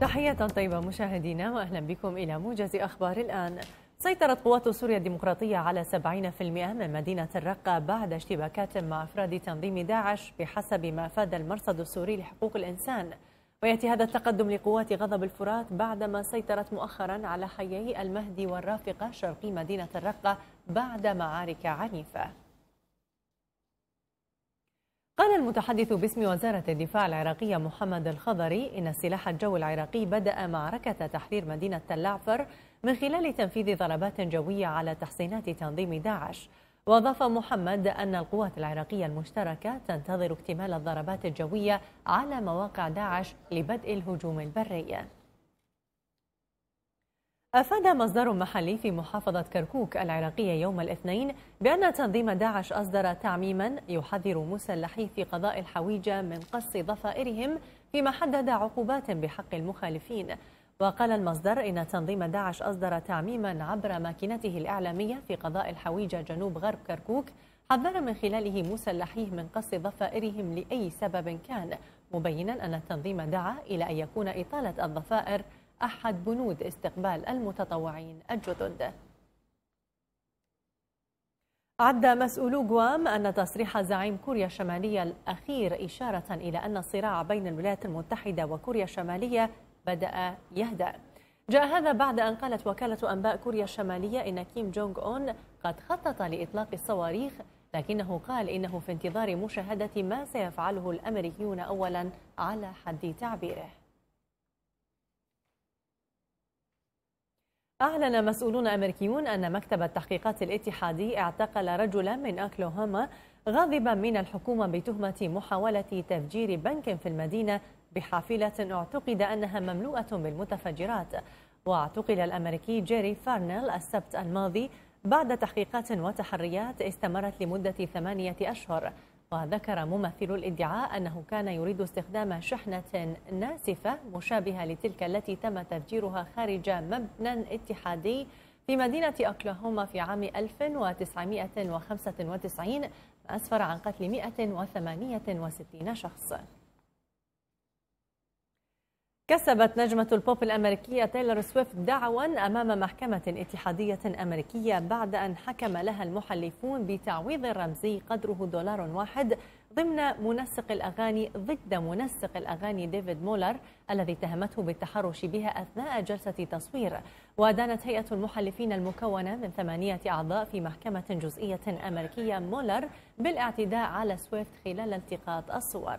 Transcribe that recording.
تحية طيبة مشاهدينا وأهلا بكم إلى موجز أخبار الآن سيطرت قوات سوريا الديمقراطية على 70% من مدينة الرقة بعد اشتباكات مع أفراد تنظيم داعش بحسب ما أفاد المرصد السوري لحقوق الإنسان ويأتي هذا التقدم لقوات غضب الفرات بعدما سيطرت مؤخرا على حيي المهدي والرافقة شرقي مدينة الرقة بعد معارك عنيفة قال المتحدث باسم وزارة الدفاع العراقية محمد الخضري إن السلاح الجوي العراقي بدأ معركة تحرير مدينة اللعفر من خلال تنفيذ ضربات جوية على تحصينات تنظيم داعش وأضاف محمد أن القوات العراقية المشتركة تنتظر اكتمال الضربات الجوية على مواقع داعش لبدء الهجوم البري أفاد مصدر محلي في محافظة كركوك العراقية يوم الاثنين بأن تنظيم داعش أصدر تعميما يحذر مسلحيه في قضاء الحويجة من قص ضفائرهم فيما حدد عقوبات بحق المخالفين وقال المصدر إن تنظيم داعش أصدر تعميما عبر ماكينته الإعلامية في قضاء الحويجة جنوب غرب كركوك حذر من خلاله مسلحيه من قص ضفائرهم لأي سبب كان مبينا أن التنظيم دعا إلى أن يكون إطالة الضفائر أحد بنود استقبال المتطوعين الجدد عد مسؤولو غوام أن تصريح زعيم كوريا الشمالية الأخير إشارة إلى أن الصراع بين الولايات المتحدة وكوريا الشمالية بدأ يهدأ جاء هذا بعد أن قالت وكالة أنباء كوريا الشمالية إن كيم جونغ أون قد خطط لإطلاق الصواريخ لكنه قال إنه في انتظار مشاهدة ما سيفعله الأمريكيون أولا على حد تعبيره أعلن مسؤولون أمريكيون أن مكتب التحقيقات الاتحادي اعتقل رجلا من أوكلاهوما غاضبا من الحكومة بتهمة محاولة تفجير بنك في المدينة بحافلة اعتقد أنها مملوءة بالمتفجرات واعتقل الأمريكي جيري فارنيل السبت الماضي بعد تحقيقات وتحريات استمرت لمدة ثمانية أشهر وذكر ممثل الادعاء أنه كان يريد استخدام شحنة ناسفة مشابهة لتلك التي تم تفجيرها خارج مبنى اتحادي في مدينة أوكلاهوما في عام 1995 ما أسفر عن قتل 168 شخص كسبت نجمة البوب الأمريكية تايلر سويفت دعوا أمام محكمة اتحادية أمريكية بعد أن حكم لها المحلفون بتعويض رمزي قدره دولار واحد ضمن منسق الأغاني ضد منسق الأغاني ديفيد مولر الذي اتهمته بالتحرش بها أثناء جلسة تصوير ودانت هيئة المحلفين المكونة من ثمانية أعضاء في محكمة جزئية أمريكية مولر بالاعتداء على سويفت خلال التقاط الصور